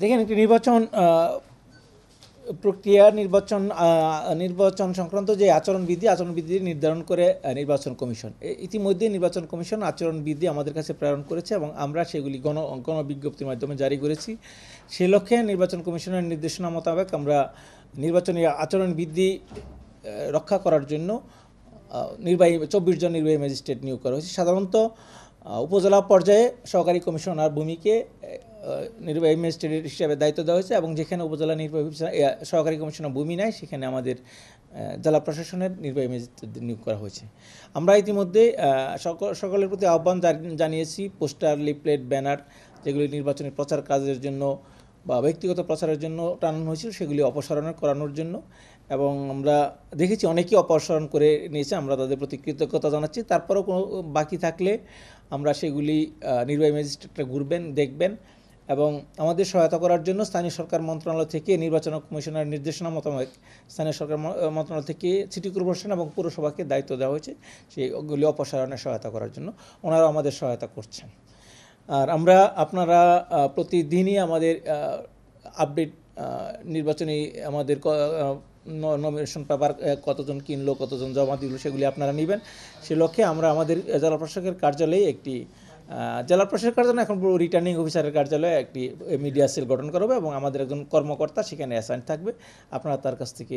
দেখেন একটি নির্বাচন প্রক্রিয়া নির্বাচন নির্বাচন সংক্রান্ত যে আচরণবিধি আচরণবিধি নির্ধারণ করে নির্বাচন কমিশন ইতিমধ্যে নির্বাচন কমিশন আচরণবিধি আমাদের কাছে প্রেরণ করেছে এবং আমরা সেগুলি গণ গণবিজ্ঞপ্তির মাধ্যমে জারি করেছি সে লক্ষ্যে নির্বাচন কমিশনের নির্দেশনা মোতাবেক আমরা নির্বাচনী আচরণবিধি রক্ষা করার জন্য নির্বাহী চব্বিশ জন নির্বাহী ম্যাজিস্ট্রেট নিয়োগ করা হয়েছে সাধারণত উপজেলা পর্যায়ে সহকারী কমিশনার ভূমিকে নির্বাহী ম্যাজিস্ট্রেট হিসাবে দায়িত্ব দেওয়া হয়েছে এবং যেখানে উপজেলা নির্বাহী সহকারী কমিশনার ভূমি নেয় সেখানে আমাদের জেলা প্রশাসনের নির্বাহী ম্যাজিস্ট্রেট নিয়োগ করা হয়েছে আমরা ইতিমধ্যে সকলের প্রতি আহ্বান জানিয়েছি পোস্টার লিপলেট ব্যানার যেগুলি নির্বাচনের প্রচার কাজের জন্য বা ব্যক্তিগত প্রচারের জন্য টানানো হয়েছিল সেগুলি অপসারণ করানোর জন্য এবং আমরা দেখেছি অনেকেই অপসারণ করে নিয়েছে আমরা তাদের প্রতি কৃতজ্ঞতা জানাচ্ছি তারপরেও কোনো বাকি থাকলে আমরা সেগুলি নির্বাহী ম্যাজিস্ট্রেটরা ঘুরবেন দেখবেন এবং আমাদের সহায়তা করার জন্য স্থানীয় সরকার মন্ত্রণালয় থেকে নির্বাচন কমিশনের নির্দেশনা মোতাবেক স্থানীয় সরকার মন্ত্রণালয় থেকে সিটি কর্পোরেশন এবং পৌরসভাকে দায়িত্ব দেওয়া হয়েছে সেইগুলি অপসারণে সহায়তা করার জন্য ওনারা আমাদের সহায়তা করছেন আর আমরা আপনারা প্রতিদিনই আমাদের আপডেট নির্বাচনী আমাদের নমিনেশন পেপার কতজন কিনলো কতজন জমা দিল সেগুলি আপনারা নেবেন সে লক্ষ্যে আমরা আমাদের জেলা প্রশাসকের কার্যালয়ে একটি জেলা প্রশাসক কার্যালয় এখন পুরো রিটার্নিং অফিসারের কার্যালয়ে একটি মিডিয়া সেল গঠন করা হবে এবং আমাদের একজন কর্মকর্তা সেখানে অ্যাসাইন থাকবে আপনারা তার কাছ থেকে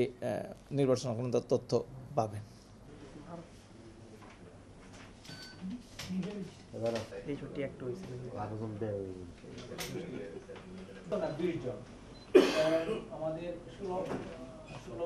নির্বাচন সংক্রান্ত তথ্য পাবেন আমাদের ষোলো